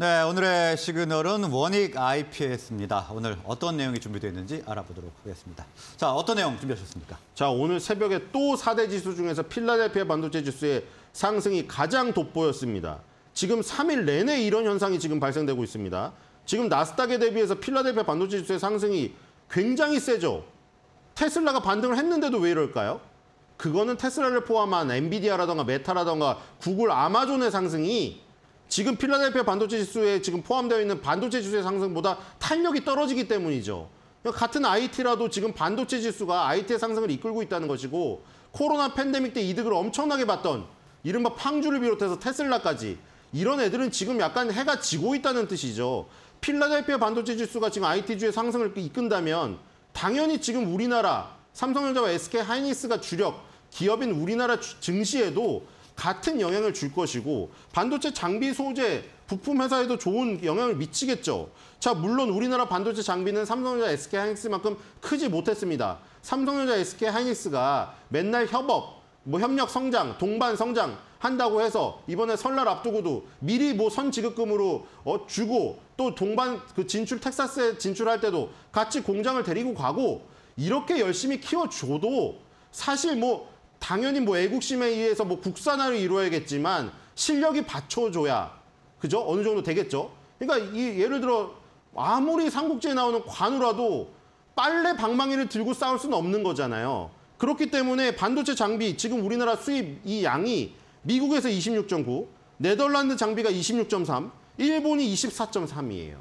네, 오늘의 시그널은 원익 IPS입니다. 오늘 어떤 내용이 준비되어 있는지 알아보도록 하겠습니다. 자, 어떤 내용 준비하셨습니까? 자, 오늘 새벽에 또 4대 지수 중에서 필라델피아 반도체 지수의 상승이 가장 돋보였습니다. 지금 3일 내내 이런 현상이 지금 발생되고 있습니다. 지금 나스닥에 대비해서 필라델피아 반도체 지수의 상승이 굉장히 세죠. 테슬라가 반등을 했는데도 왜 이럴까요? 그거는 테슬라를 포함한 엔비디아라던가 메타라던가 구글, 아마존의 상승이 지금 필라델피아 반도체 지수에 지금 포함되어 있는 반도체 지수의 상승보다 탄력이 떨어지기 때문이죠. 그러니까 같은 IT라도 지금 반도체 지수가 IT의 상승을 이끌고 있다는 것이고 코로나 팬데믹 때 이득을 엄청나게 봤던 이른바 팡주를 비롯해서 테슬라까지 이런 애들은 지금 약간 해가 지고 있다는 뜻이죠. 필라델피아 반도체 지수가 지금 IT주의 상승을 이끈다면 당연히 지금 우리나라 삼성전자와 SK 하이닉스가 주력 기업인 우리나라 증시에도 같은 영향을 줄 것이고 반도체 장비 소재 부품 회사에도 좋은 영향을 미치겠죠. 자, 물론 우리나라 반도체 장비는 삼성전자 SK 하이닉스만큼 크지 못했습니다. 삼성전자 SK 하이닉스가 맨날 협업, 뭐 협력 성장, 동반 성장 한다고 해서 이번에 설날 앞두고도 미리 뭐선 지급금으로 어 주고 또 동반 그 진출 텍사스에 진출할 때도 같이 공장을 데리고 가고 이렇게 열심히 키워줘도 사실 뭐 당연히 뭐 애국심에 의해서 뭐 국산화를 이루어야겠지만 실력이 받쳐줘야 그죠? 어느 정도 되겠죠? 그러니까 이 예를 들어 아무리 삼국지에 나오는 관우라도 빨래 방망이를 들고 싸울 수는 없는 거잖아요. 그렇기 때문에 반도체 장비 지금 우리나라 수입 이 양이 미국에서 26.9, 네덜란드 장비가 26.3, 일본이 24.3이에요.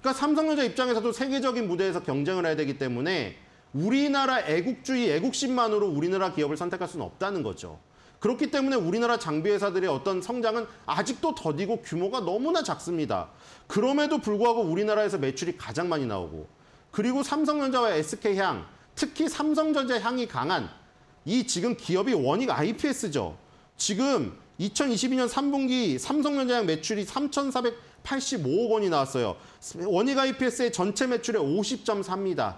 그러니까 삼성전자 입장에서도 세계적인 무대에서 경쟁을 해야 되기 때문에 우리나라 애국주의, 애국심만으로 우리나라 기업을 선택할 수는 없다는 거죠. 그렇기 때문에 우리나라 장비회사들의 어떤 성장은 아직도 더디고 규모가 너무나 작습니다. 그럼에도 불구하고 우리나라에서 매출이 가장 많이 나오고 그리고 삼성전자와 SK향, 특히 삼성전자 향이 강한 이 지금 기업이 원익 IPS죠. 지금 2022년 3분기 삼성전자향 매출이 3,485억 원이 나왔어요. 원익 IPS의 전체 매출의 50.3입니다.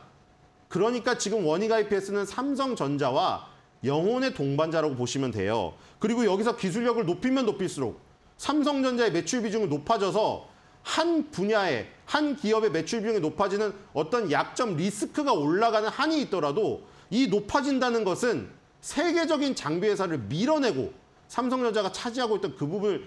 그러니까 지금 원익 IPS는 삼성전자와 영혼의 동반자라고 보시면 돼요. 그리고 여기서 기술력을 높이면 높일수록 삼성전자의 매출 비중이 높아져서 한분야에한 기업의 매출 비중이 높아지는 어떤 약점 리스크가 올라가는 한이 있더라도 이 높아진다는 것은 세계적인 장비 회사를 밀어내고 삼성전자가 차지하고 있던 그 부분을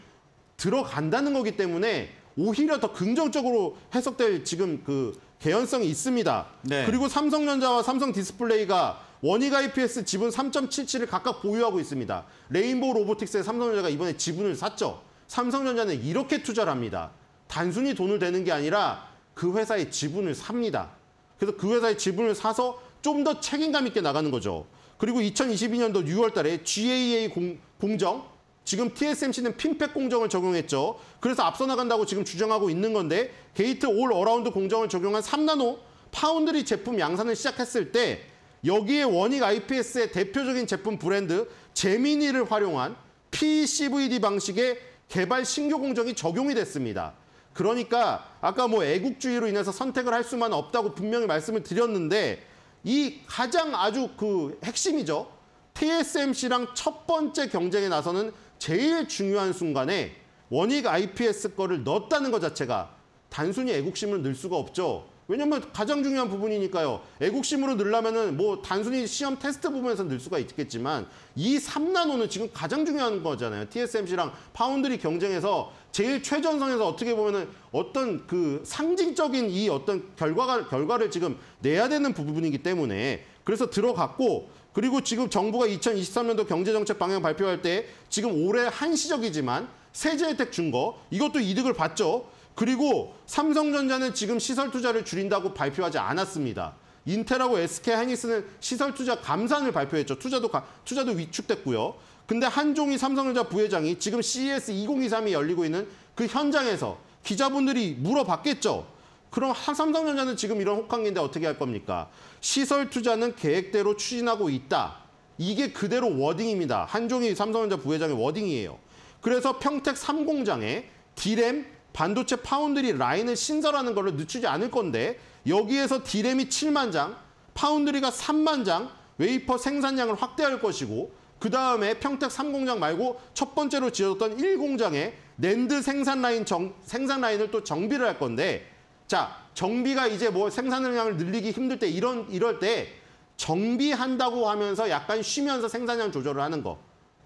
들어간다는 거기 때문에 오히려 더 긍정적으로 해석될 지금 그 개연성이 있습니다. 네. 그리고 삼성전자와 삼성 디스플레이가 원희가 EPS 지분 3.77을 각각 보유하고 있습니다. 레인보우 로보틱스의 삼성전자가 이번에 지분을 샀죠. 삼성전자는 이렇게 투자를 합니다. 단순히 돈을 대는 게 아니라 그 회사의 지분을 삽니다. 그래서 그 회사의 지분을 사서 좀 더 책임감 있게 나가는 거죠. 그리고 2022년도 6월 달에 GAA 공, 공정 지금 TSMC는 핀팩 공정을 적용했죠. 그래서 앞서 나간다고 지금 주장하고 있는 건데 게이트 올 어라운드 공정을 적용한 3나노 파운드리 제품 양산을 시작했을 때 여기에 원익 IPS의 대표적인 제품 브랜드 제미니를 활용한 PCVD 방식의 개발 신규 공정이 적용이 됐습니다. 그러니까 아까 뭐 애국주의로 인해서 선택을 할 수만 없다고 분명히 말씀을 드렸는데 이 가장 아주 그 핵심이죠. TSMC랑 첫 번째 경쟁에 나서는 제일 중요한 순간에 원익 IPS 거를 넣었다는 것 자체가 단순히 애국심을 넣을 수가 없죠. 왜냐면 가장 중요한 부분이니까요. 애국심으로 늘려면은 뭐 단순히 시험 테스트 부분에서 늘 수가 있겠지만 이 3나노는 지금 가장 중요한 거잖아요. TSMC랑 파운드리 경쟁에서 제일 최전선에서 어떻게 보면은 어떤 그 상징적인 이 어떤 결과가 결과를 지금 내야 되는 부분이기 때문에 그래서 들어갔고 그리고 지금 정부가 2023년도 경제정책 방향 발표할 때 지금 올해 한시적이지만 세제 혜택 준 거 이것도 이득을 봤죠. 그리고 삼성전자는 지금 시설 투자를 줄인다고 발표하지 않았습니다. 인텔하고 SK 하이닉스는 시설 투자 감산을 발표했죠. 투자도 가, 투자도 위축됐고요. 근데 한종희 삼성전자 부회장이 지금 CES 2023이 열리고 있는 그 현장에서 기자분들이 물어봤겠죠. 그럼 한 삼성전자는 지금 이런 혹한기인데 어떻게 할 겁니까? 시설 투자는 계획대로 추진하고 있다. 이게 그대로 워딩입니다. 한종희 삼성전자 부회장의 워딩이에요. 그래서 평택 3공장에 디램, 반도체 파운드리 라인을 신설하는 걸로 늦추지 않을 건데 여기에서 디램이 7만 장, 파운드리가 3만 장, 웨이퍼 생산량을 확대할 것이고 그 다음에 평택 3공장 말고 첫 번째로 지어졌던 1공장에 낸드 생산 라인 정, 생산 라인을 또 정비를 할 건데 자, 정비가 이제 뭐 생산 능량을 늘리기 힘들 때 이런 이럴 때 정비한다고 하면서 약간 쉬면서 생산량 조절을 하는 거.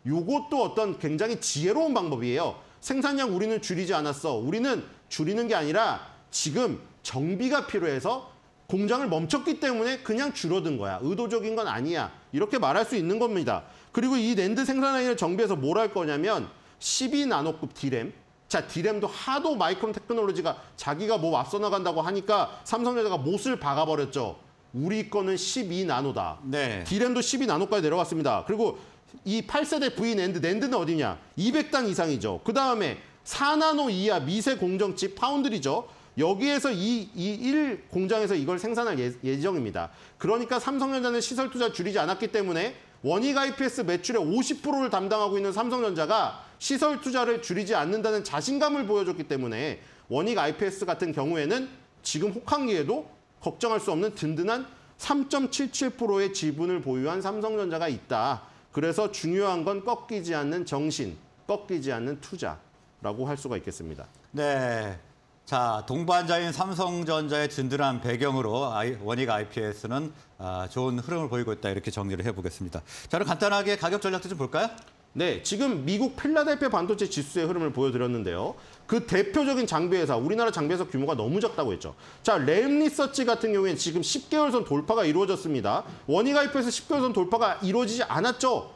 요것도 어떤 굉장히 지혜로운 방법이에요. 생산량 우리는 줄이지 않았어. 우리는 줄이는 게 아니라 지금 정비가 필요해서 공장을 멈췄기 때문에 그냥 줄어든 거야. 의도적인 건 아니야. 이렇게 말할 수 있는 겁니다. 그리고 이 랜드 생산 라인을 정비해서 뭘 할 거냐면 12나노급 D램, 자, 디램도 하도 마이크론 테크놀로지가 자기가 뭐 앞서 나간다고 하니까 삼성전자가 못을 박아버렸죠. 우리 거는 12나노다. 네. 디램도 12나노까지 내려갔습니다. 그리고 이 8세대 V 낸드, 낸드는 어디냐? 200단 이상이죠. 그 다음에 4나노 이하 미세 공정칩 파운드리죠. 여기에서 이, 이일 공장에서 이걸 생산할 예, 예정입니다. 그러니까 삼성전자는 시설 투자 줄이지 않았기 때문에 원익 IPS 매출의 50%를 담당하고 있는 삼성전자가 시설 투자를 줄이지 않는다는 자신감을 보여줬기 때문에 원익 IPS 같은 경우에는 지금 혹한기에도 걱정할 수 없는 든든한 3.77%의 지분을 보유한 삼성전자가 있다. 그래서 중요한 건 꺾이지 않는 정신, 꺾이지 않는 투자라고 할 수가 있겠습니다. 네. 자, 동반자인 삼성전자의 든든한 배경으로 원익 IPS는 아, 좋은 흐름을 보이고 있다. 이렇게 정리를 해보겠습니다. 자, 그럼 간단하게 가격 전략도 좀 볼까요? 네, 지금 미국 필라델피아 반도체 지수의 흐름을 보여드렸는데요. 그 대표적인 장비회사, 우리나라 장비회사 규모가 너무 작다고 했죠. 자, 램 리서치 같은 경우에는 지금 10개월 선 돌파가 이루어졌습니다. 원익가입해서 10개월 선 돌파가 이루어지지 않았죠.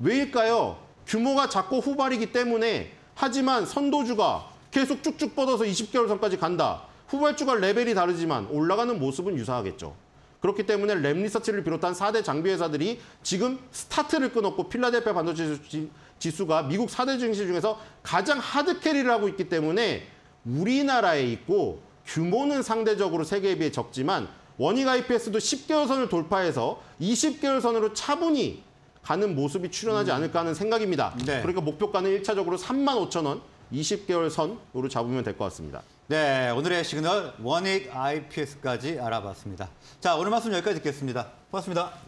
왜일까요? 규모가 작고 후발이기 때문에 하지만 선도주가 계속 쭉쭉 뻗어서 20개월 선까지 간다. 후발주가 레벨이 다르지만 올라가는 모습은 유사하겠죠. 그렇기 때문에 램 리서치를 비롯한 4대 장비 회사들이 지금 스타트를 끊었고 필라델피아 반도체 지수가 미국 4대 증시 중에서 가장 하드 캐리를 하고 있기 때문에 우리나라에 있고 규모는 상대적으로 세계에 비해 적지만 원익 IPS도 10개월 선을 돌파해서 20개월 선으로 차분히 가는 모습이 출현하지 음. 않을까 하는 생각입니다. 네. 그러니까 목표가는 1차적으로 3만 5천 원 20개월 선으로 잡으면 될 것 같습니다. 네, 오늘의 시그널 원익 IPS까지 알아봤습니다. 자, 오늘 말씀 여기까지 듣겠습니다. 고맙습니다.